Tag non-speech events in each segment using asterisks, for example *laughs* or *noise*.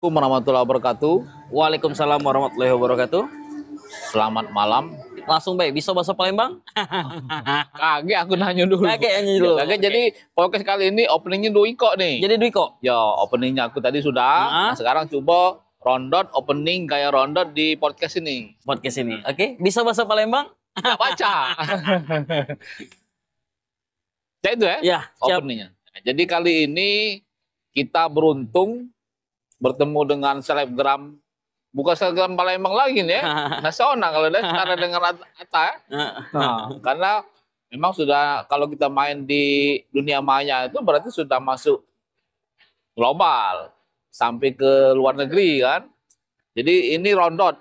Assalamualaikum warahmatullahi wabarakatuh. Waalaikumsalam warahmatullahi wabarakatuh. Selamat malam. Langsung baik, bisa bahasa Palembang? *laughs* Kaget aku nanya dulu. Kaget nanya dulu. Kaget jadi podcast kali ini openingnya kok nih. Jadi kok? Ya, openingnya aku tadi sudah. Uh-huh. nah sekarang coba rondot opening kayak rondot di podcast ini. Podcast ini. Oke, okay. bisa bahasa Palembang? Baca. *laughs* ya itu ya, ya openingnya. Jadi kali ini kita beruntung bertemu dengan selebgram bukan selebgram Palembang lagi nih ya *laughs* nasional kalau dia karena *laughs* dengan Ata ya. nah, karena memang sudah kalau kita main di dunia maya itu berarti sudah masuk global sampai ke luar negeri kan jadi ini rondot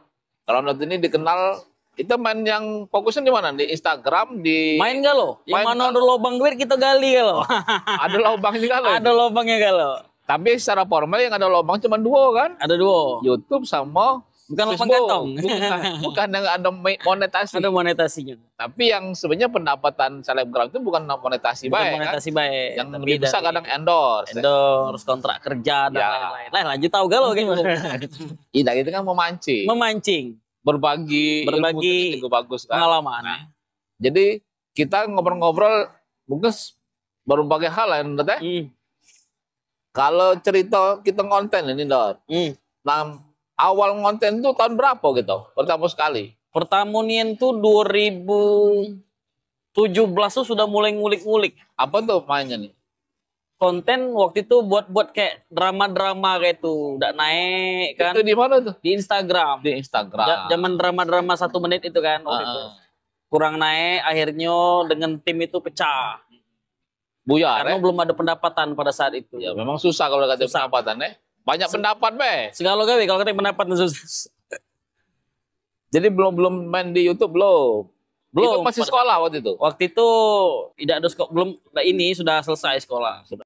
rondot ini dikenal kita main yang fokusnya di mana? Di Instagram, di Main gak lo? Yang main mana ada lubang duit kita gali gak lo? ada lubangnya juga *laughs* Ada lubangnya gak tapi secara formal yang ada lobang cuma dua kan? Ada dua. YouTube sama bukan lubang kantong. *laughs* Bukan, yang ada monetasi. Ada monetasinya. Tapi yang sebenarnya pendapatan selebgram itu bukan monetasi bukan baik. Kan? Monetasi kan? baik. Yang lebih bisa kadang endorse. Endorse, ya. kontrak kerja dan ya. lain-lain. Ya. Lah lanjut tahu galau gitu. *laughs* Iya, itu kan memancing. Memancing. Berbagi, berbagi ilmu kan bagus kan. Pengalaman. Nah, jadi kita ngobrol-ngobrol mungkin berbagai hal ya, kalau cerita kita konten ini, Dor. Hmm. Nah, awal konten itu tahun berapa gitu? Pertama sekali. Pertama nian tuh 2017 tuh sudah mulai ngulik-ngulik. Apa tuh mainnya nih? Konten waktu itu buat-buat kayak drama-drama kayak tuh udah naik kan. Itu di mana tuh? Di Instagram. Di Instagram. Ja zaman drama-drama satu menit itu kan waktu -uh. itu. Ah. Kurang naik akhirnya dengan tim itu pecah buyar. Karena eh? belum ada pendapatan pada saat itu. Ya, memang susah kalau kata susah. pendapatan eh. Banyak pendapat, Be. Segala gawe kalau kata pendapat susah. Jadi belum belum main di YouTube belum. Belum. Itu masih sekolah waktu itu. Waktu itu tidak ada sekolah, belum Nah ini sudah selesai sekolah. Sudah.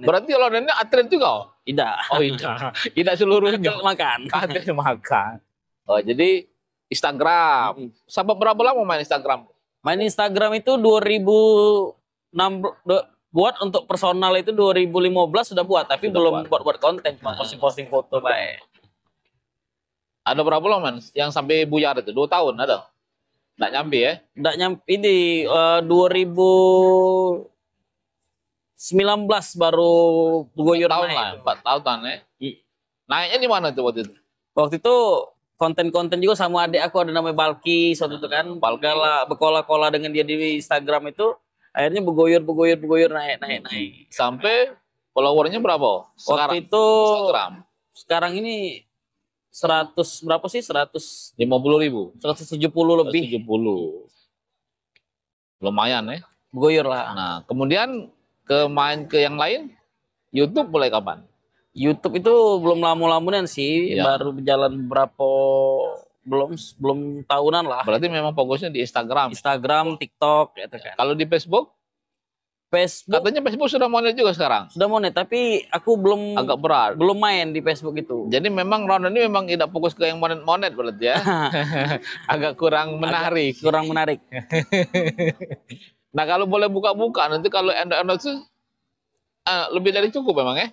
Berarti kalau nenek atlet juga? Oh? Tidak. Oh, tidak. *laughs* tidak seluruhnya. makan. Atlet makan. *laughs* Oh, jadi Instagram. Sampai berapa lama main Instagram? Main Instagram itu 2006 buat untuk personal itu 2015 sudah buat, tapi sudah belum buat-buat konten, cuma posting-posting foto baik. Ada berapa lama yang sampai buyar itu? Dua tahun ada? Enggak nyampe ya? Enggak nyampe, ini uh, 2000 19 baru dua tahun naik. lah, 4 tahun ya. Naiknya di mana tuh waktu itu? Waktu itu konten-konten juga sama adik aku ada namanya Balki suatu itu kan Balkala, bekola-kola dengan dia di Instagram itu akhirnya begoyur begoyur begoyur naik naik naik sampai followernya berapa sekarang waktu itu Instagram sekarang ini seratus berapa sih Seratus lima puluh ribu Seratus tujuh puluh lebih Tujuh puluh. lumayan ya begoyur lah nah kemudian ke main ke yang lain YouTube mulai kapan YouTube itu belum lama lamunan sih, ya. baru berjalan berapa belum belum tahunan lah. Berarti memang fokusnya di Instagram. Instagram, TikTok gitu kan. Kalau di Facebook? Facebook katanya Facebook sudah monet juga sekarang. Sudah monet, tapi aku belum agak berat. Belum main di Facebook itu. Jadi memang Ron ini memang tidak fokus ke yang monet-monet berarti ya. *laughs* agak kurang menarik. Agak kurang menarik. *laughs* nah, kalau boleh buka-buka nanti kalau endo itu uh, lebih dari cukup memang ya.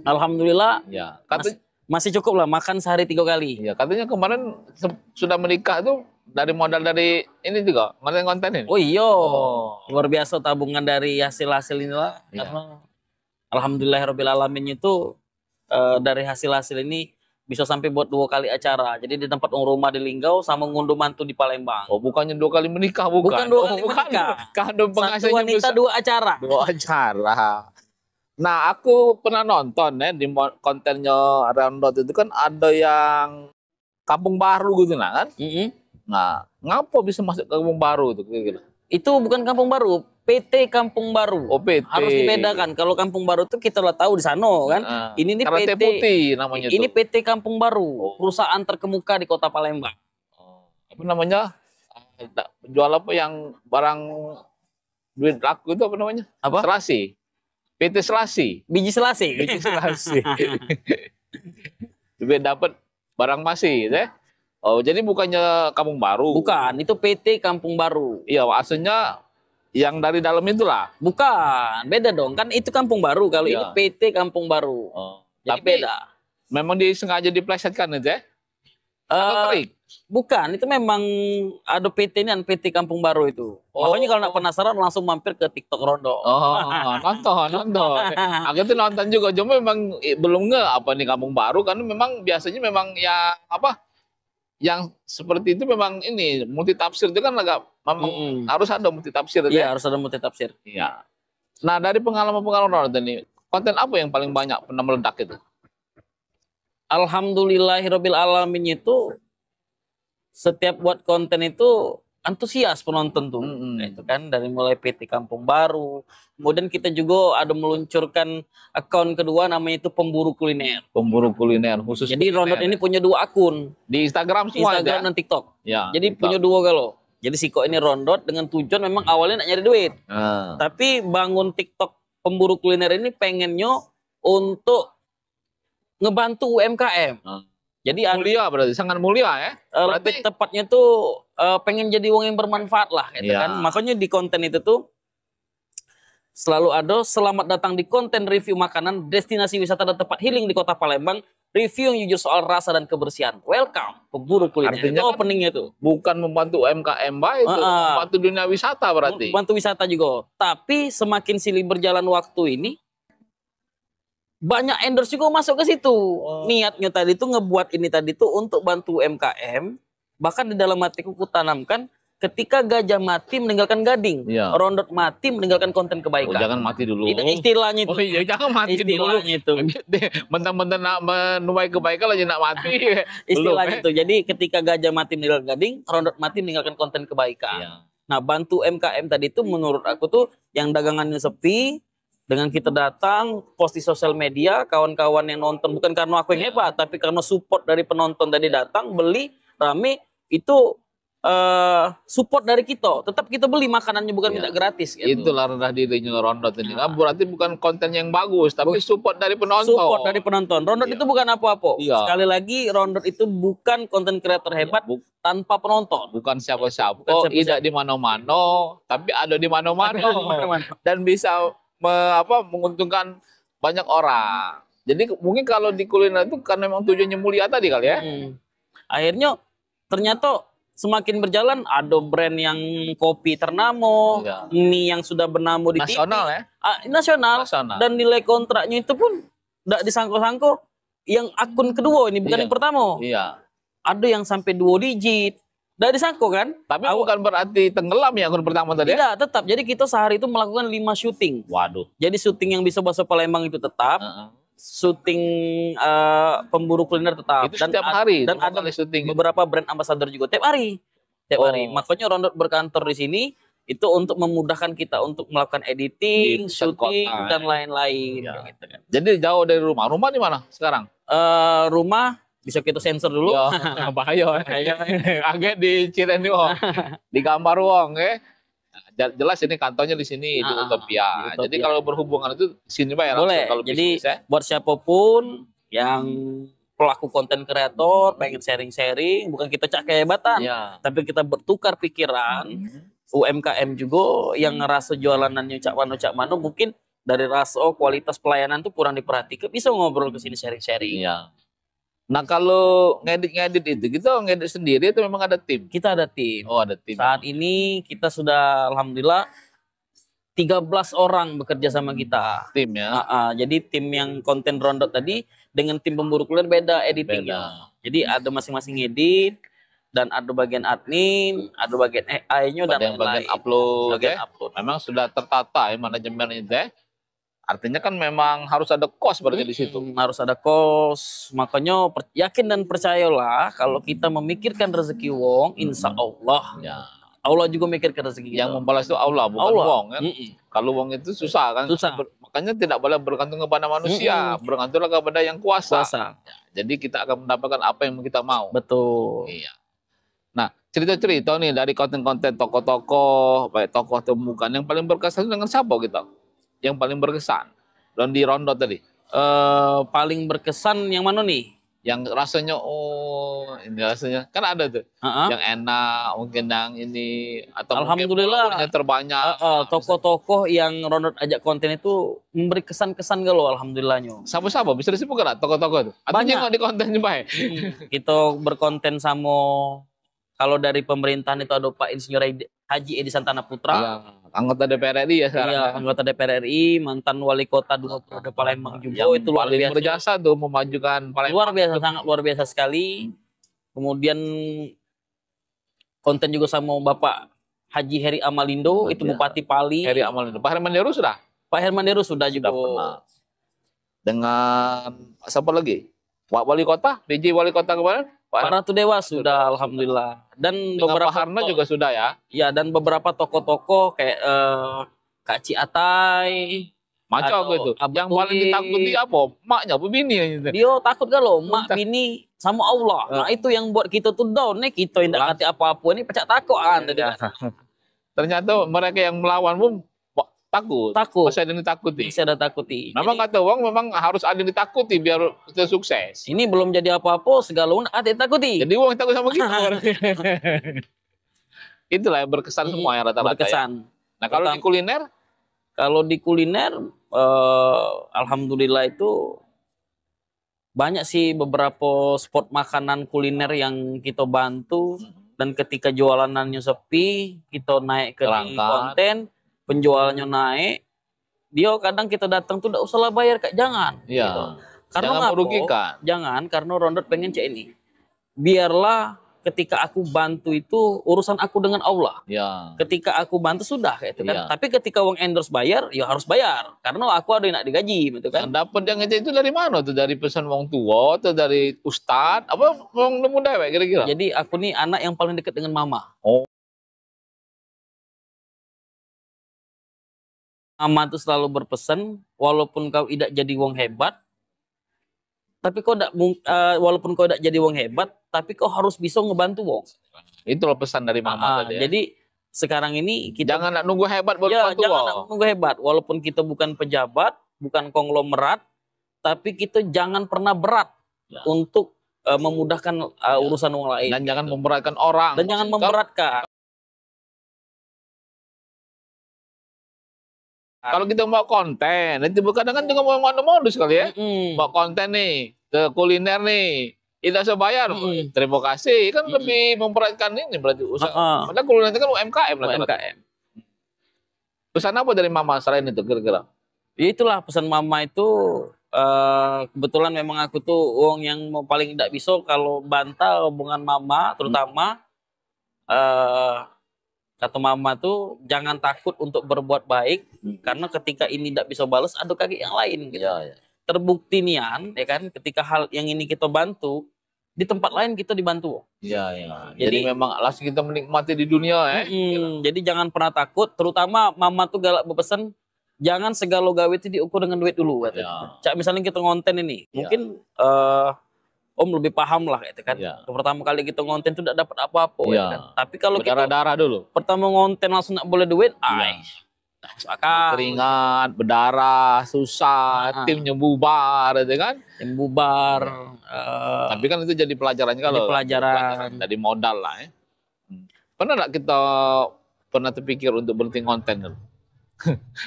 Alhamdulillah ya kata, mas, masih cukup lah makan sehari tiga kali. Ya katanya kemarin sudah menikah tuh dari modal dari ini juga konten-konten ini. Oh iya, oh. luar biasa tabungan dari hasil-hasil inilah. Ya. Karena Alhamdulillahirobbil alamin itu uh, dari hasil-hasil ini bisa sampai buat dua kali acara. Jadi di tempat rumah di Linggau sama ngunduh mantu di Palembang. Oh, bukannya dua kali menikah, bukan. Bukan dua oh, kali bukan. menikah. *laughs* Kado Satu wanita besar. dua acara. Dua acara. Nah, aku pernah nonton ya di kontennya Roundot itu kan ada yang Kampung Baru gitu nah kan. Mm -hmm. Nah, ngapa bisa masuk ke Kampung Baru itu Gitu. Itu bukan Kampung Baru, PT Kampung Baru. Oh, PT. Harus dibedakan. Kalau Kampung Baru itu kita udah tahu di sana kan. Nah, ini ini PT Putih namanya Ini tuh. PT Kampung Baru, oh. perusahaan terkemuka di Kota Palembang. Oh. Apa namanya? Ah, jual apa yang barang duit laku itu apa namanya? Apa? Serasi. PT Selasi. Biji Selasi. Biji Selasi. Tapi dapat barang masih, ya. Oh, jadi bukannya Kampung Baru? Bukan, itu PT Kampung Baru. Iya, aslinya yang dari dalam itulah. Bukan, beda dong. Kan itu Kampung Baru, kalau iya. ini PT Kampung Baru. Oh. Tapi beda. Memang disengaja diplesetkan itu ya? Eh, Atau uh, Bukan, itu memang ada PT ini dan PT Kampung Baru itu. Oh. Makanya kalau nak penasaran langsung mampir ke TikTok Rondo. Oh, oh, oh, oh. nonton, nonton. *laughs* Akhirnya tuh nonton juga, cuma memang eh, belum nge apa nih Kampung Baru karena memang biasanya memang ya apa yang seperti itu memang ini multi tafsir itu kan agak memang mm -hmm. harus ada multi tafsir. Iya, ya? harus ada multi tafsir. Iya. Nah, dari pengalaman-pengalaman Rondo ini, konten apa yang paling banyak pernah meledak itu? Alhamdulillahirobbilalamin itu setiap buat konten itu antusias penonton tuh, mm-hmm. itu kan dari mulai PT Kampung Baru, kemudian kita juga ada meluncurkan akun kedua namanya itu pemburu kuliner. Pemburu kuliner khusus. Jadi Ronald ini punya dua akun di Instagram semua Instagram ada. dan TikTok. Ya, Jadi TikTok. punya dua kalau. Jadi si kok ini rondot dengan tujuan memang awalnya nak nyari duit. Hmm. Tapi bangun TikTok pemburu kuliner ini pengennya untuk ngebantu UMKM. Hmm. Jadi mulia berarti sangat mulia ya. Eh, berarti... Lebih tepatnya tuh eh, uh, pengen jadi wong yang bermanfaat lah gitu ya. kan. Makanya di konten itu tuh selalu ada selamat datang di konten review makanan destinasi wisata dan tempat healing di Kota Palembang. Review yang jujur soal rasa dan kebersihan. Welcome pemburu kuliner. Artinya itu kan openingnya tuh. Bukan membantu UMKM baik itu, uh, membantu dunia wisata berarti. Membantu wisata juga. Tapi semakin silih berjalan waktu ini, banyak endorse juga masuk ke situ. Oh. Niatnya tadi tuh ngebuat ini tadi tuh untuk bantu UMKM. Bahkan di dalam hatiku kutanamkan ketika gajah mati meninggalkan gading, ya. rondot mati meninggalkan konten kebaikan. Oh, jangan mati dulu. Itu istilahnya itu. Oh, iya, jangan mati istilahnya dulu. itu. Mentang-mentang nak menuai kebaikan aja nak mati. *laughs* Iya, istilahnya Belum, itu. Eh. Jadi ketika gajah mati meninggalkan gading, rondot mati meninggalkan konten kebaikan. Ya. Nah, bantu MKM tadi itu menurut aku tuh yang dagangannya sepi, dengan kita datang post di sosial media kawan-kawan yang nonton bukan karena aku yang hebat tapi karena support dari penonton tadi datang beli rame itu uh, support dari kita tetap kita beli makanannya bukan ya. minta gratis gitu. itulah rendah dirinya rondo ini iya. nah. berarti bukan konten yang bagus tapi support dari penonton support dari penonton Rondo ya. itu bukan apa-apa ya. sekali lagi rondo itu bukan konten kreator hebat ya. tanpa penonton bukan siapa-siapa tidak di mana-mana tapi ada di mana-mana dan bisa me, apa menguntungkan banyak orang. Jadi mungkin kalau di kuliner itu karena memang tujuannya mulia tadi kali ya. Hmm. Akhirnya ternyata semakin berjalan ada brand yang kopi ternamo, ya. mie yang sudah bernamo di nasional TV, ya. Ah, nasional, nasional. Dan nilai kontraknya itu pun tidak disangkut-sangkut. yang akun kedua ini bukan ya. yang pertama. Iya. Ada yang sampai dua digit, dari saku kan. Tapi Aku, bukan berarti tenggelam ya akun pertama tadi. Ya? Tidak, tetap. Jadi kita sehari itu melakukan lima syuting. Waduh. Jadi syuting yang bisa bahasa Palembang itu tetap. Uh -uh. Syuting uh, pemburu kuliner tetap. Itu dan setiap hari. Dan ada syuting. beberapa brand ambassador juga tiap hari. Tiap oh. hari. Makanya Rondo berkantor di sini itu untuk memudahkan kita untuk melakukan editing, syuting kota, dan ya. lain-lain. Ya. Gitu kan. Jadi jauh dari rumah. Rumah di mana sekarang? Uh, rumah bisa kita sensor dulu. Yo, iya. *laughs* bahaya. Eh. Eh. *laughs* Agak di Cireni wong. *laughs* Di gambar wong Eh. Nah, jelas ini kantornya di sini di ah, ah, Utopia. Jadi kalau berhubungan itu sini pak ya. Boleh. Kalau Jadi bisnis, ya. buat siapapun yang pelaku konten kreator pengen sharing-sharing bukan kita cak kehebatan ya. tapi kita bertukar pikiran UMKM juga yang ngerasa jualanannya cak mano cak mano mungkin dari rasa oh, kualitas pelayanan tuh kurang diperhatikan bisa ngobrol ke sini sharing-sharing ya Nah kalau ngedit-ngedit itu kita gitu, ngedit sendiri itu memang ada tim. Kita ada tim. Oh ada tim. Saat ini kita sudah alhamdulillah 13 orang bekerja sama kita. Tim ya. Uh, uh, jadi tim yang konten rondot tadi dengan tim pemburu kuliner beda editingnya. Beda. Ya. Jadi ada masing-masing edit dan ada bagian admin, ada bagian AI-nya dan lain-lain. Bagian upload. Bagian ya? upload. Memang sudah tertata ya manajemen itu ya. Artinya kan memang harus ada kos berarti di situ. Harus ada kos. Makanya yakin dan percayalah kalau kita memikirkan rezeki wong, insya Allah. Ya. Allah juga memikirkan rezeki Yang kita. membalas itu Allah, bukan Allah. wong kan. Mm Kalau wong itu susah kan. Susah. Ber makanya tidak boleh bergantung kepada manusia. Mm Bergantunglah kepada yang kuasa. kuasa. Ya, jadi kita akan mendapatkan apa yang kita mau. Betul. Iya. Nah, cerita-cerita nih dari konten-konten tokoh-tokoh, baik tokoh temukan yang paling berkesan dengan siapa gitu? yang paling berkesan? Rondi Rondo tadi. Uh, paling berkesan yang mana nih? Yang rasanya oh ini rasanya kan ada tuh. Uh-huh. Yang enak, mungkin yang ini atau alhamdulillah terbanyak. Uh, uh, nah, tokoh yang rondo ajak konten itu memberi kesan-kesan gak lo alhamdulillahnya. Siapa-siapa bisa disebut gak toko-toko itu? Atau Banyak. di kontennya *laughs* pak? Hmm, kita berkonten sama kalau dari pemerintahan itu ada Pak Insinyur Haji Edi Santana Putra. Uh anggota DPR RI ya sekarang. Iya, ya. anggota DPR RI, mantan wali kota dua periode Palembang juga yang itu luar biasa. berjasa tuh memajukan Palembang. Luar biasa sangat luar biasa sekali. Kemudian konten juga sama Bapak Haji Heri Amalindo itu Bupati Pali. Heri Amalindo. Pak Herman Deru sudah? Pak Herman Deru sudah, sudah juga. Pernah. Dengan siapa lagi? Wali kota, DJ wali kota kemarin? Pak, tuh Dewa sudah, sudah alhamdulillah. Dan Dengan beberapa Pak Harna juga sudah ya. Ya dan beberapa toko-toko kayak eh, Kak Ciatai, Macam apa itu? Abu yang paling ditakuti apa? Maknya apa bini? Dia takut kalau mak Entah. bini sama Allah. Eh. Nah itu yang buat kita tuh down nih. Kita tidak ngerti apa-apa ini pecah takut ah, iya. kan. *laughs* Ternyata mereka yang melawan pun takut. Takut. Masih ada yang ditakuti. Masih ada takuti. Memang kata uang memang harus ada yang ditakuti biar kita sukses. Ini belum jadi apa-apa, segala uang ada yang takuti. Jadi uang takut sama kita. *laughs* *laughs* Itulah yang berkesan Ini iya, semua yang rata-rata. Ya. Berkesan. Ya. Nah kalau Betam. di kuliner? Kalau di kuliner, uh, alhamdulillah itu banyak sih beberapa spot makanan kuliner yang kita bantu mm-hmm. dan ketika jualanannya sepi kita naik ke konten penjualnya naik dia kadang kita datang tuh udah usahlah bayar kak jangan ya. gitu. karena jangan ngapo, merugikan jangan karena Rondot pengen cek ini. biarlah ketika aku bantu itu urusan aku dengan Allah. Ya. Ketika aku bantu sudah gitu kan. Ya. Tapi ketika uang endorse bayar, ya harus bayar karena aku ada yang nak digaji gitu kan. Dan dapat yang itu dari mana tuh? Dari pesan wong tua atau dari Ustadz, apa wong muda kira-kira? Jadi aku nih anak yang paling dekat dengan mama. Oh. Mama itu selalu berpesan, walaupun kau tidak jadi wong hebat, tapi kau tidak uh, walaupun kau tidak jadi wong hebat, tapi kau harus bisa ngebantu wong. Itu loh pesan dari mama uh, tadi. Ya. Jadi sekarang ini kita jangan nunggu hebat buat ya, bantu jangan wong. nunggu hebat, walaupun kita bukan pejabat, bukan konglomerat, tapi kita jangan pernah berat ya. untuk uh, memudahkan uh, ya. urusan orang lain. Dan gitu. jangan memberatkan orang. Dan jangan memberatkan. Kalau kita mau konten, nanti kadang kan juga mau modus kali ya. mm Mau konten nih, ke kuliner nih. Kita usah bayar. mm Terima kasih. Kan mm lebih memperhatikan ini berarti usaha. Uh-uh. Padahal kuliner itu kan UMKM lah. UMKM. Pesan apa dari Mama selain itu kira-kira? Ya itulah pesan Mama itu Uh, kebetulan memang aku tuh uang yang paling tidak bisa kalau bantah hubungan mama terutama hmm kata mama tuh jangan takut untuk berbuat baik hmm. karena ketika ini tidak bisa balas ada kaki yang lain gitu. Ya, ya. Terbukti nian ya kan ketika hal yang ini kita bantu di tempat lain kita dibantu. Iya ya. Jadi, jadi memang alas kita menikmati di dunia eh. ya. Eh. Hmm, Jadi jangan pernah takut terutama mama tuh galak berpesan jangan segala gawe itu diukur dengan duit dulu. Ya. Cak misalnya kita ngonten ini ya. mungkin uh, Om lebih paham lah gitu kan. Ya. Pertama kali kita ngonten tuh tidak dapat apa-apa ya. gitu kan. Tapi kalau kita darah dulu. Pertama ngonten langsung nggak boleh duit, ya. Ay, ah, iya. Keringat, berdarah, susah, nah. Ah, timnya bubar gitu kan. Tim bubar. Uh, eh, Tapi kan itu jadi pelajarannya kalau. Jadi pelajaran. pelajaran dari modal lah ya. Hmm. Pernah nggak kita pernah terpikir untuk berhenti ngonten dulu?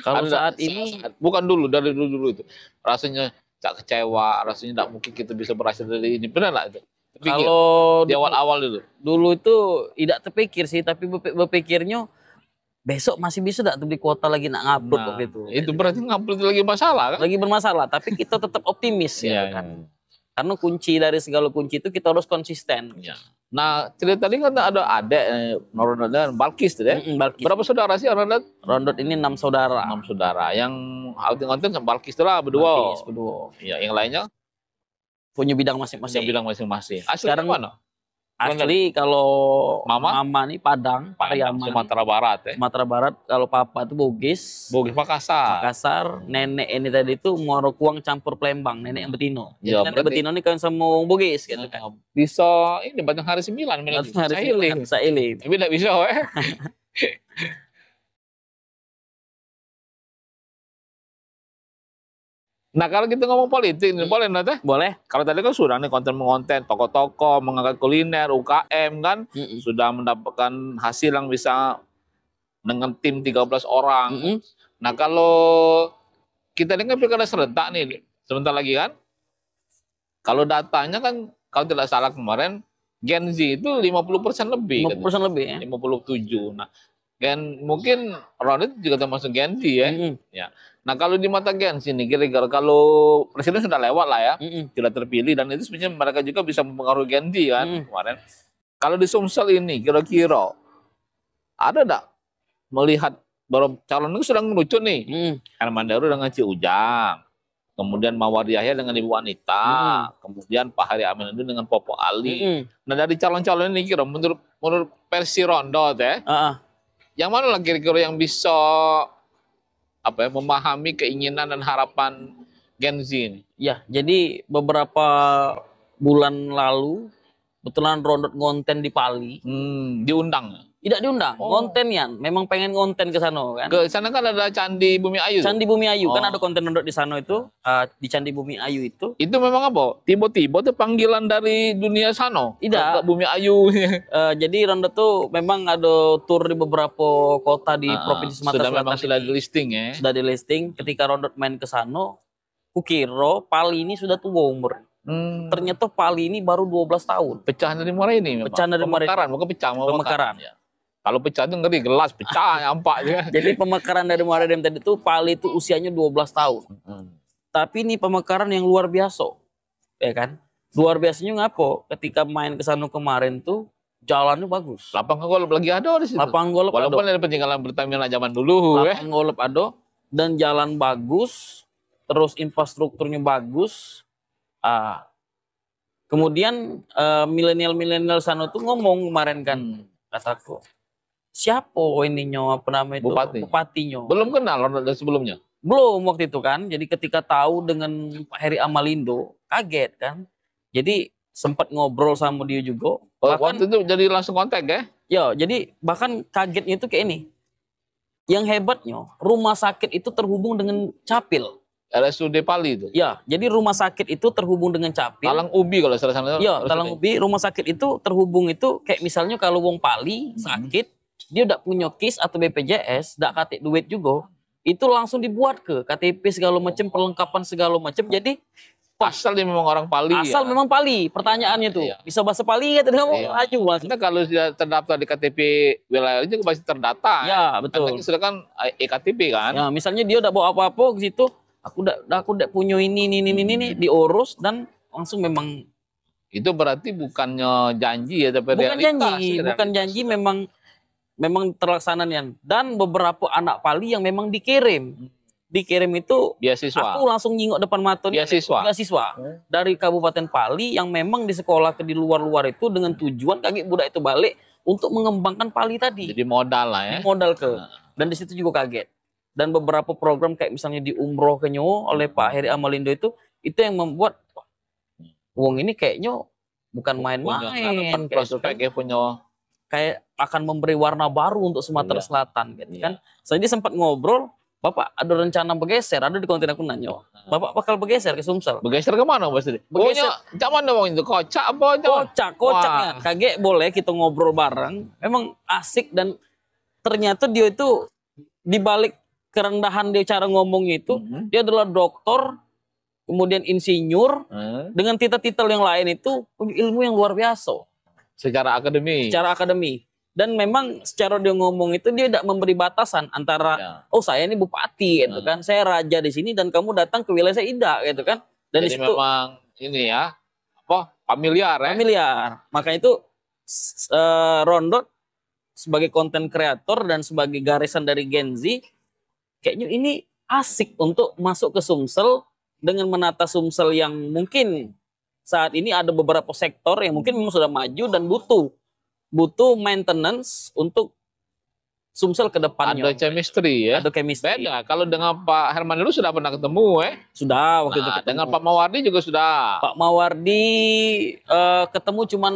Kalau saat, ini bukan dulu dari dulu dulu itu rasanya tak kecewa rasanya tidak mungkin kita bisa berhasil dari ini benar nggak itu Terpikir. kalau di awal-awal dulu dulu itu tidak terpikir sih tapi berpikirnya besok masih bisa tidak beli kuota lagi nak ngabut nah, itu itu berarti ngabut lagi masalah kan? lagi bermasalah tapi kita tetap optimis ya iya, kan iya. karena kunci dari segala kunci itu kita harus konsisten ya. Nah, cerita tadi kan ada adik eh, Rondot dan Balkis tuh ya. Balkis. Berapa saudara sih Rondot? Rondot ini enam saudara. Enam saudara. Yang outing-outing sama Balkis tuh lah berdua. Balkis berdua. Iya, yang lainnya punya bidang masing-masing. Bidang masing-masing. Asli Sekarang, mana? Asli kalau Mama? Mama nih Padang, Padang Pariaman, Sumatera Barat ya. Sumatera Barat. Kalau Papa itu Bugis. Bugis Makassar. Makassar. Nenek ini tadi itu Kuang campur plembang, nenek yang Betino. Jadi ya, nenek kan Betino nih kan semua Bugis gitu ya, kan. Bisa ini batang hari sembilan, batang hari saya Sailing. Tapi tidak bisa, eh. *laughs* Nah kalau kita gitu ngomong politik, hmm. boleh nanti? Ya? Boleh. Kalau tadi kan sudah nih konten mengonten toko-toko, mengangkat kuliner, UKM kan hmm. sudah mendapatkan hasil yang bisa dengan tim 13 orang. Hmm. Nah kalau kita ini kan pilkada serentak nih, sebentar lagi kan? Kalau datanya kan kalau tidak salah kemarin Gen Z itu 50% lebih. 50% kan? lebih ya. 57. Nah, Gen mungkin Ronit juga termasuk Z ya. Mm-hmm. ya. Nah kalau di mata Gen sini kira-kira kalau presiden sudah lewat lah ya, mm-hmm. tidak terpilih dan itu sebenarnya mereka juga bisa mempengaruhi Z kan mm-hmm. kemarin. Kalau di Sumsel ini kira-kira ada tidak melihat baru calon itu sedang lucu nih, mm-hmm. Daru dengan Ci Ujang, kemudian Mawar Yahya dengan Ibu Anita, mm. kemudian Pak Hari Amin dengan Popo Ali. Mm. Nah dari calon-calon ini kira menurut menurut versi Rondo teh, ya, ah, uh ah. -uh. Yang mana lagi kira-kira yang bisa apa ya, memahami keinginan dan harapan Gen Z ini? Ya, jadi beberapa bulan lalu betulan Rondot ngonten di Pali. Hmm, diundang. Tidak diundang, oh. konten yang Memang pengen konten ke sana kan. Ke sana kan ada Candi Bumi Ayu. Candi Bumi Ayu kan oh. kan ada konten untuk di sana itu uh, di Candi Bumi Ayu itu. Itu memang apa? Tiba-tiba tuh panggilan dari dunia sana. Tidak. Ke Bumi Ayu. uh, *laughs* jadi ronde tuh memang ada tour di beberapa kota di uh, provinsi Sumatera sudah Memang sudah di listing ya. Sudah di listing. Ketika ronde main ke sana, kukiro Pali ini sudah tua umur Hmm. Ternyata Pali ini baru 12 tahun. Pecahan dari mulai ini. Pecahan dari mulai ini. Pemekaran, bukan pecah. mau pemekaran. Ya. Kalau pecah itu ngeri, gelas pecah *laughs* nampak ya. Jadi pemekaran dari Muara Dem tadi itu Pali itu usianya 12 tahun. Hmm. Tapi ini pemekaran yang luar biasa. Ya kan? Luar biasanya ngapo ketika main ke sana kemarin tuh jalannya bagus. Lapang golop lagi ada di situ. Lapang golop Walaupun ada peninggalan Pertamina zaman dulu. Eh. Lapang ya. golop ada dan jalan bagus, terus infrastrukturnya bagus. Ah. Kemudian uh, milenial-milenial sana tuh ngomong kemarin kan hmm. kataku siapa ini apa namanya itu Bupati. bupatinya belum kenal dari sebelumnya belum waktu itu kan jadi ketika tahu dengan Pak Heri Amalindo kaget kan jadi sempat ngobrol sama dia juga oh, bahkan, waktu itu jadi langsung kontak ya ya jadi bahkan kagetnya itu kayak ini yang hebatnya rumah sakit itu terhubung dengan capil RSUD Pali itu. Ya, jadi rumah sakit itu terhubung dengan capil. Talang Ubi kalau salah sana. Ya, Talang Ubi rumah sakit itu terhubung itu kayak misalnya kalau Wong Pali hmm. sakit, dia udah punya KIS atau BPJS, udah katik duit juga, itu langsung dibuat ke KTP segala macam, perlengkapan segala macam. Jadi Asal dia memang orang Pali. Asal ya. memang Pali. Pertanyaannya tuh, iya. bisa bahasa Pali ya? Tidak mau iya. laju kalau sudah terdaftar di KTP wilayah itu pasti terdata. Ya kan betul. Karena sudah kan ektp eh, e kan. Ya misalnya dia udah bawa apa-apa ke situ, aku udah aku udah punya ini ini ini ini, ini diurus dan langsung memang. Itu berarti bukannya janji ya tapi bukan realitas, janji, bukan janji memang memang terlaksananya dan beberapa anak pali yang memang dikirim dikirim itu beasiswa. Aku langsung nyingok depan mata nih beasiswa. Beasiswa dari Kabupaten Pali yang memang di sekolah ke di luar-luar itu dengan tujuan kaget budak itu balik untuk mengembangkan Pali tadi. Jadi modal lah ya. modal ke. Nah. Dan di situ juga kaget. Dan beberapa program kayak misalnya di Umroh kenyo oleh Pak Heri Amalindo itu itu yang membuat uang ini kayaknya bukan main-main. Gitu kan, punya kayak akan memberi warna baru untuk Sumatera iya. Selatan gitu iya. kan. Saya ini sempat ngobrol, Bapak ada rencana bergeser, ada di konten aku nanya. Bapak bakal bergeser ke Sumsel. Bergeser ke mana Bos oh, Bergeser. Pokoknya zaman itu kocak apa Kocak, kocak nah, Kagak boleh kita ngobrol bareng. Emang asik dan ternyata dia itu dibalik kerendahan dia cara ngomongnya itu, mm -hmm. dia adalah dokter kemudian insinyur hmm. dengan titel-titel yang lain itu ilmu yang luar biasa secara akademi. Secara akademi. Dan memang secara dia ngomong itu dia tidak memberi batasan antara ya. oh saya ini bupati gitu hmm. kan, saya raja di sini dan kamu datang ke wilayah saya tidak gitu kan. Dan Jadi disitu, memang ini ya apa familiar ya. Familiar. makanya itu uh, eh, Rondo sebagai konten kreator dan sebagai garisan dari Gen Z kayaknya ini asik untuk masuk ke Sumsel dengan menata Sumsel yang mungkin saat ini ada beberapa sektor yang mungkin memang sudah maju dan butuh butuh maintenance untuk Sumsel ke depannya. Ada chemistry ya. Ada chemistry. Beda. Kalau dengan Pak Herman dulu sudah pernah ketemu eh. Sudah waktu nah, itu ketemu. Dengan Pak Mawardi juga sudah. Pak Mawardi uh, ketemu cuman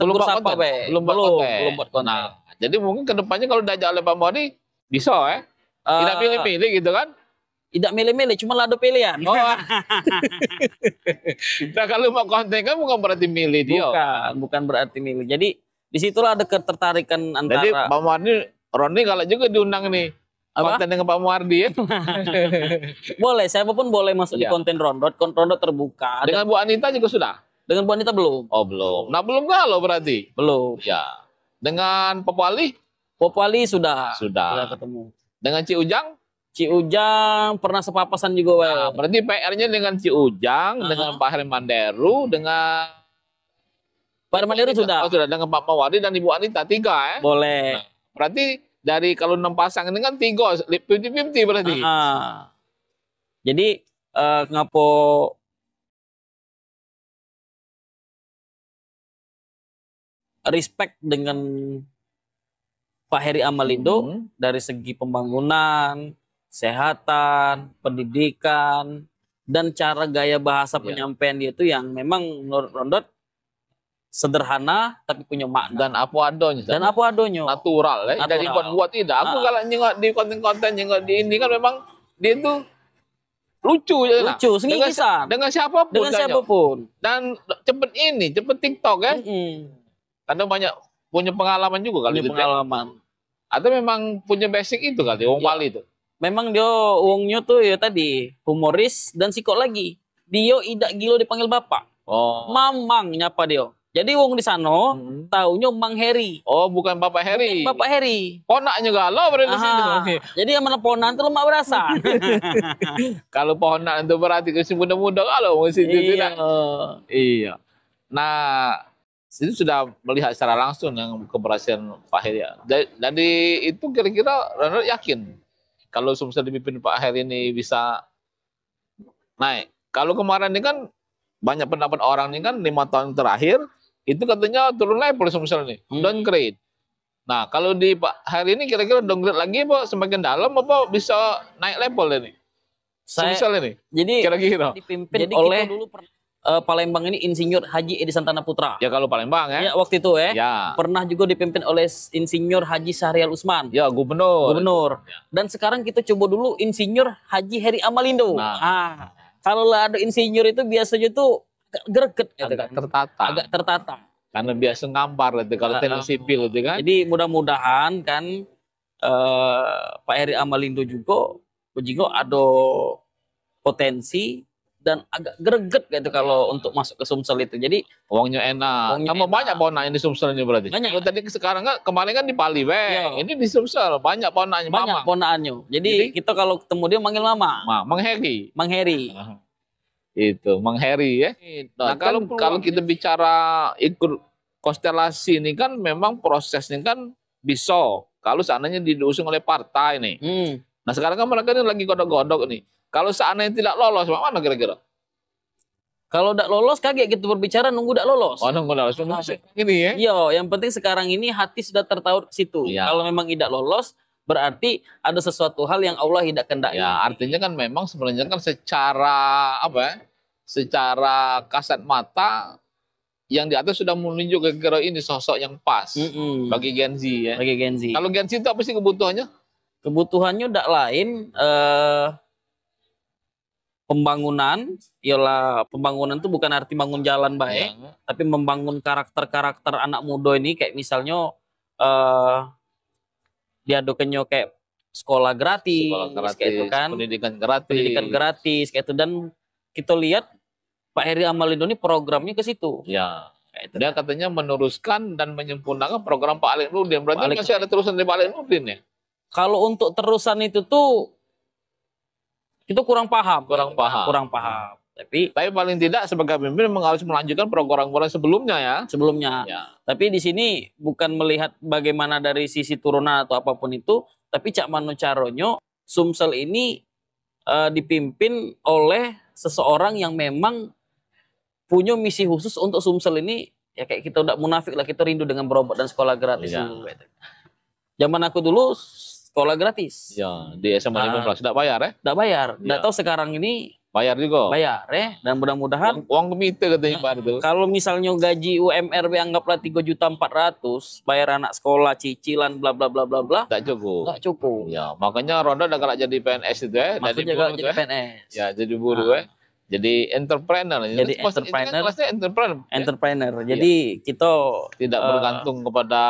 belum buat sapa Belum buat belum, belum Nah, jadi mungkin ke depannya kalau diajak oleh Pak Mawardi bisa eh. Tidak eh, pilih-pilih gitu kan tidak milih-milih cuma ada pilihan. Oh. *laughs* nah kalau mau konten kan bukan berarti milih dia. Bukan, bukan berarti milih. Jadi disitulah ada ketertarikan antara. Jadi Pak Muardi, Roni kalau juga diundang nih. Apa? Konten dengan Pak Muardi ya. *laughs* boleh, saya pun boleh masuk ya. di iya. konten Rondot. Konten Rondot terbuka. Dengan Bu Anita juga sudah? Dengan Bu Anita belum. Oh belum. Nah belum loh berarti? Belum. Ya. Dengan Popali? Popali sudah. Sudah. Sudah ketemu. Dengan Ci Ujang? Ci Ujang pernah sepapasan juga, Well. Nah, berarti PR-nya dengan Ci Ujang, uh -huh. dengan Pak Deru, dengan Pak Deru sudah. Oh, sudah dengan Pak Mawardi dan Ibu Anita tiga, ya. Eh? Boleh. Nah, berarti dari kalau enam pasang ini kan tiga, lebih 50 berarti. Uh -huh. Jadi uh, ngapo respect dengan Pak Heri Amalindo -hmm. dari segi pembangunan, kesehatan, pendidikan, dan cara gaya bahasa yeah. penyampaian dia itu yang memang menurut Rondot sederhana tapi punya makna dan apa adanya dan apa adanya natural ya eh? dari buat buat tidak aku ah. kalau nyengat di konten-konten nyengat di ini kan memang dia itu lucu ya lucu nah. dengan, si dengan siapapun dengan siapapun pun dan cepet ini cepet TikTok ya eh. mm -hmm. karena banyak punya pengalaman juga kali punya pengalaman atau memang punya basic itu kali wong ya. Bali itu memang dia uangnya tuh ya tadi humoris dan sikok lagi. Dia tidak gilo dipanggil bapak. Oh. Mamang nyapa dia. Jadi wong di sana hmm. taunya Mang Heri. Oh, bukan Bapak Heri. Bukan Bapak Heri. Ponaknya galau berarti sini. Ah, okay. Jadi yang mana ponan itu lemak berasa. *laughs* Kalau ponan itu berarti masih muda-muda kalau masih situ iya. tidak. Iya. Nah, itu sudah melihat secara langsung yang keberhasilan Pak Heri. Jadi itu kira-kira Ronald yakin kalau sumsel dipimpin Pak Heri ini bisa naik. Kalau kemarin ini kan banyak pendapat orang ini kan lima tahun terakhir itu katanya turun level sumsel ini, hmm. downgrade. Nah, kalau di Pak Heri ini kira-kira downgrade lagi Pak semakin dalam apa bisa naik level ini? Saya, ini. Jadi kira-kira dipimpin jadi oleh dulu per- uh, Palembang ini Insinyur Haji Edi Santana Putra. Ya kalau Palembang ya. Ya waktu itu ya. ya. Pernah juga dipimpin oleh Insinyur Haji Sahrial Usman. Ya gubernur. Gubernur. Ya. Dan sekarang kita coba dulu Insinyur Haji Heri Amalindo. Nah. Ah, kalau ada insinyur itu biasanya tuh greget gitu agak kan. tertata. Agak tertata. Karena biasa ngampar itu kalau teknik sipil itu kan. Jadi mudah-mudahan kan uh, Pak Heri Amalindo juga juga ada potensi dan agak greget gitu kalau untuk masuk ke Sumsel itu. Jadi uangnya enak. Uangnya banyak enak. banyak ponanya sumsel ini berarti. Banyak. Kalau tadi sekarang kan kemarin kan di Bali Yo. Iya. Ini di Sumsel banyak ponanya Banyak mama. Jadi, Jadi kita kalau ketemu dia manggil mama. Ma, Mang Heri. Mang Heri. *laughs* Itu Mang Heri ya. Nah, Nah, kan kalau kalau kita bicara ikut konstelasi ini kan memang prosesnya kan bisa kalau seandainya diusung oleh partai nih. Hmm. Nah sekarang kan mereka ini lagi godok-godok nih kalau seandainya tidak lolos, mana kira-kira? Kalau tidak lolos kaget gitu berbicara nunggu tidak lolos. Oh nunggu tidak lolos. Nunggu ini ya. Iya, yang penting sekarang ini hati sudah tertaut situ. Ya. Kalau memang tidak lolos berarti ada sesuatu hal yang Allah tidak kendaki. Ya, artinya kan memang sebenarnya kan secara apa ya? Secara kasat mata yang di atas sudah menunjuk ke kira ini sosok yang pas mm -hmm. bagi Gen Z ya. Bagi Gen Z. Kalau Gen Z itu apa sih kebutuhannya? Kebutuhannya tidak lain eh uh pembangunan ialah pembangunan itu bukan arti bangun jalan baik ya. tapi membangun karakter-karakter anak muda ini kayak misalnya uh, eh, diadukannya kayak sekolah gratis, sekolah gitu gratis kayak itu kan pendidikan gratis pendidikan gratis kayak itu dan kita lihat Pak Heri Amalindo ini programnya ke situ ya itu dia katanya meneruskan dan menyempurnakan program Pak Alek Nurdin berarti Pak Alek. masih ada terusan dari Pak Alek Nurdin ya kalau untuk terusan itu tuh itu kurang paham kurang paham kurang paham tapi tapi paling tidak sebagai pemimpin memang harus melanjutkan program-program sebelumnya ya sebelumnya ya. tapi di sini bukan melihat bagaimana dari sisi turunan atau apapun itu tapi cak manu caronyo sumsel ini uh, dipimpin oleh seseorang yang memang punya misi khusus untuk sumsel ini ya kayak kita udah munafik lah kita rindu dengan berobat dan sekolah gratis ya. zaman aku dulu sekolah gratis. Ya, di SMA lima belas tidak bayar ya? Eh? Tidak bayar. Tidak ya. tahu sekarang ini bayar juga. Bayar ya, dan mudah-mudahan uang, uang komite katanya Pak itu. *laughs* Kalau misalnya gaji UMR anggaplah tiga juta empat ratus, bayar anak sekolah, cicilan, bla bla bla bla bla. Tidak cukup. Tidak cukup. Ya, makanya Ronda udah kalah jadi PNS itu ya, Maksudnya jadi buruh jadi eh. PNS. Ya, jadi buruh nah. ya. Jadi entrepreneur. Jadi Mas, entrepreneur. Kan entrepreneur. Entrepreneur. Ya? Jadi kita tidak bergantung uh, kepada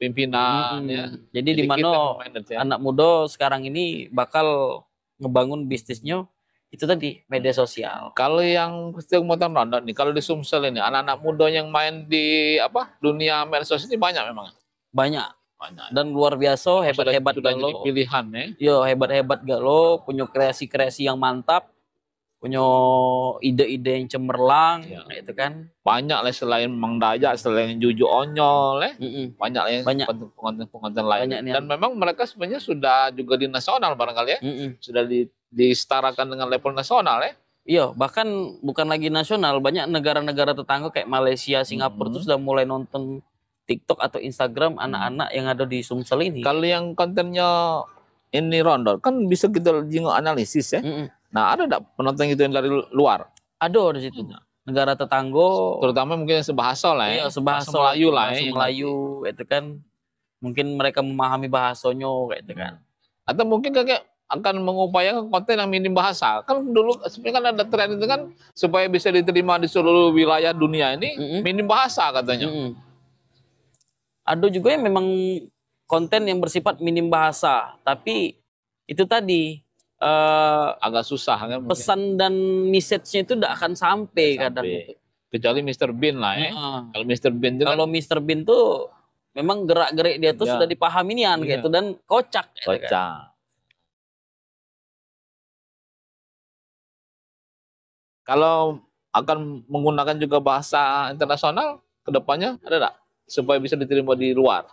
pimpinan hmm. ya. Jadi, Jadi di mana ya. anak muda sekarang ini bakal ngebangun bisnisnya itu tadi media sosial. Kalau yang sedang mau nonton nih, kalau di Sumsel ini anak-anak muda yang main di apa dunia media sosial ini banyak memang. Banyak. Banyak. Ya. Dan luar biasa ya. iya, hebat-hebat galau, Pilihan ya. Yo hebat-hebat gak punya kreasi-kreasi yang mantap punya ide-ide yang cemerlang ya. itu kan banyak lah selain Mang Dayak selain Juju Onyol eh mm -mm. banyak lah banyak. pengantin-pengantin lain banyak dan memang mereka sebenarnya sudah juga di nasional barangkali ya mm -mm. sudah di, disetarakan dengan level nasional ya Iya, bahkan bukan lagi nasional, banyak negara-negara tetangga kayak Malaysia, Singapura hmm. tuh sudah mulai nonton TikTok atau Instagram mm-hmm. anak-anak yang ada di Sumsel ini. Kalau yang kontennya ini Rondor kan bisa kita jenguk analisis ya. Mm -mm Nah, ada tidak penonton itu yang dari gitu luar? Ada di situ. Hmm. Negara tetangga. terutama mungkin yang sebahasa lah ya. Iya, sebahasa Melayu lah ya. Melayu itu kan mungkin mereka memahami bahasanya kayak itu kan. Atau mungkin kakek akan mengupayakan konten yang minim bahasa. Kan dulu sebenarnya kan ada tren itu kan supaya bisa diterima di seluruh wilayah dunia ini mm -hmm. minim bahasa katanya. Mm -hmm. Ada juga yang memang konten yang bersifat minim bahasa, tapi itu tadi uh, agak susah kan pesan dan message-nya itu tidak akan sampai, sampai. kadang gitu. kecuali Mr. Bean lah ya. Uh, kalau Mr. Bean itu kan- kalau kan, Mr. Bean tuh memang gerak-gerik dia tuh iya. sudah dipahami nih kayak iya. gitu dan kocak gitu kan. kocak kan. kalau akan menggunakan juga bahasa internasional kedepannya ada nggak supaya bisa diterima di luar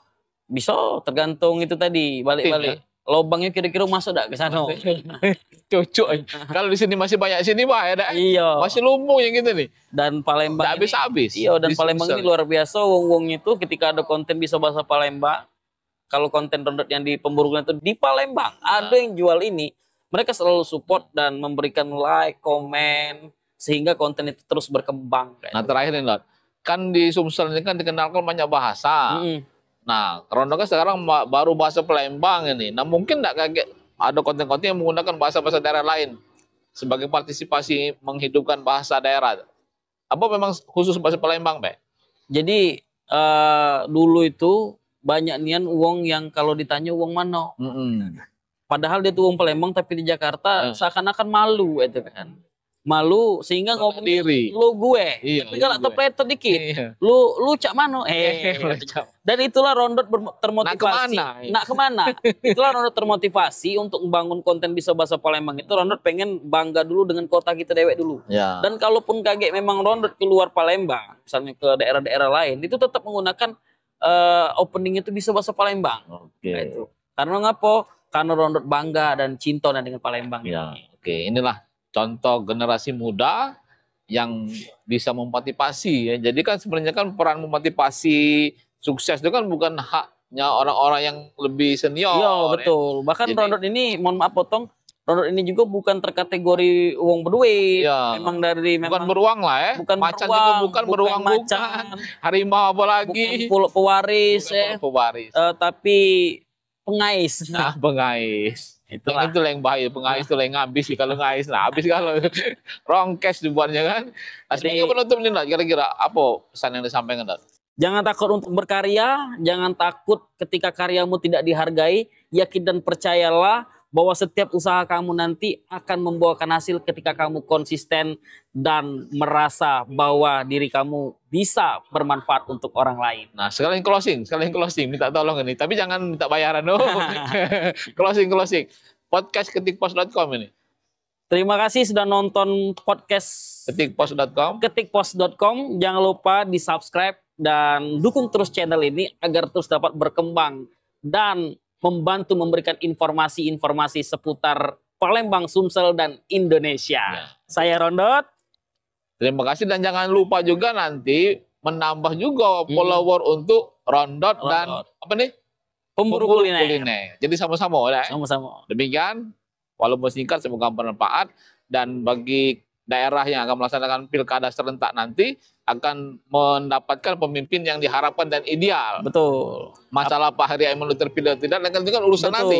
bisa tergantung itu tadi balik-balik lobangnya kira-kira masuk dak ke sana. Oh. *laughs* Cocok. Kalau di sini masih banyak sini wah ya dak. Iya. Masih lumpuh yang gitu nih. Dan Palembang habis habis. Iya, dan Bisa Palembang ini luar biasa wong-wong itu ketika ada konten bisa bahasa Palembang. Kalau konten download yang di pemburuan itu di Palembang, nah. ada yang jual ini. Mereka selalu support dan memberikan like, komen sehingga konten itu terus berkembang. Nah, gitu. terakhir nih, Kan di Sumsel ini kan dikenalkan banyak bahasa. Mm -hmm Nah, kerondongnya kan sekarang baru bahasa Palembang ini. Nah, mungkin tidak kaget ada konten-konten yang menggunakan bahasa-bahasa daerah lain sebagai partisipasi menghidupkan bahasa daerah. Apa memang khusus bahasa Palembang, Pak? Jadi uh, dulu itu banyak nian uang yang kalau ditanya uang mana. Mm -hmm. Padahal dia tuh uang Palembang tapi di Jakarta eh. seakan-akan malu itu kan malu sehingga ngomong diri lu gue iya, tapi kalau terpleter dikit iya. lu lu cak mano eh iya, dan itulah rondot termotivasi nak kemana, nak kemana? itulah rondot termotivasi untuk membangun konten bisa bahasa Palembang itu rondot pengen bangga dulu dengan kota kita dewek dulu ya. dan kalaupun kaget memang rondot keluar Palembang misalnya ke daerah-daerah lain itu tetap menggunakan uh, opening itu bisa bahasa Palembang okay. nah, itu. karena ngapo karena rondot bangga dan cinta dengan Palembang ya. Oke, inilah contoh generasi muda yang bisa memotivasi ya. Jadi kan sebenarnya kan peran memotivasi sukses itu kan bukan haknya orang-orang yang lebih senior. Iya, ya. betul. Ya. Bahkan Jadi, ini mohon maaf potong, Rondot ini juga bukan terkategori uang berduit. Ya. Memang dari memang bukan beruang lah ya. Bukan macan beruang, juga bukan, bukan beruang macan. bukan. Harimau apa lagi? Bukan pewaris ya. Pewaris. Uh, tapi pengais. Nah, pengais itu yang itu yang bahaya pengais itu yang ngabis kalau ngais nah habis kalau *laughs* rongkes dibuatnya kan nah, jadi penutup lah kira-kira apa pesan yang disampaikan Dad? Jangan takut untuk berkarya, jangan takut ketika karyamu tidak dihargai, yakin dan percayalah bahwa setiap usaha kamu nanti akan membuahkan hasil ketika kamu konsisten dan merasa bahwa diri kamu bisa bermanfaat untuk orang lain. Nah, sekalian closing, sekalian closing, minta tolong ini. Tapi jangan minta bayaran, dong. Oh. *laughs* closing, closing. Podcast ketikpos.com ini. Terima kasih sudah nonton podcast ketikpos.com. Ketikpos.com. Jangan lupa di subscribe dan dukung terus channel ini agar terus dapat berkembang dan membantu memberikan informasi-informasi seputar Palembang, Sumsel, dan Indonesia. Ya. Saya Rondot. Terima kasih dan jangan lupa juga nanti menambah juga hmm. follower untuk Rondot, Rondot. dan apa nih? Pemburu, Pemburu kuliner. kuliner. Jadi sama-sama ya. Sama-sama. Demikian, walaupun singkat semoga bermanfaat dan bagi daerah yang akan melaksanakan pilkada serentak nanti akan mendapatkan pemimpin yang diharapkan dan ideal. Betul. Masalah Pak Hari Aiman terpilih atau tidak, kan itu kan urusan Betul. nanti.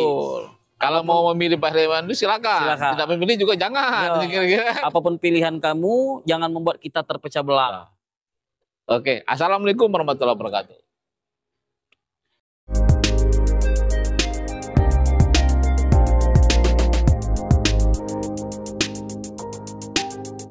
Kalau Apapun, mau memilih Pak Heri Aiman silakan. silakan. Tidak memilih juga jangan. Ya. Kira -kira. Apapun pilihan kamu, jangan membuat kita terpecah belah. Oke, Assalamualaikum warahmatullahi wabarakatuh.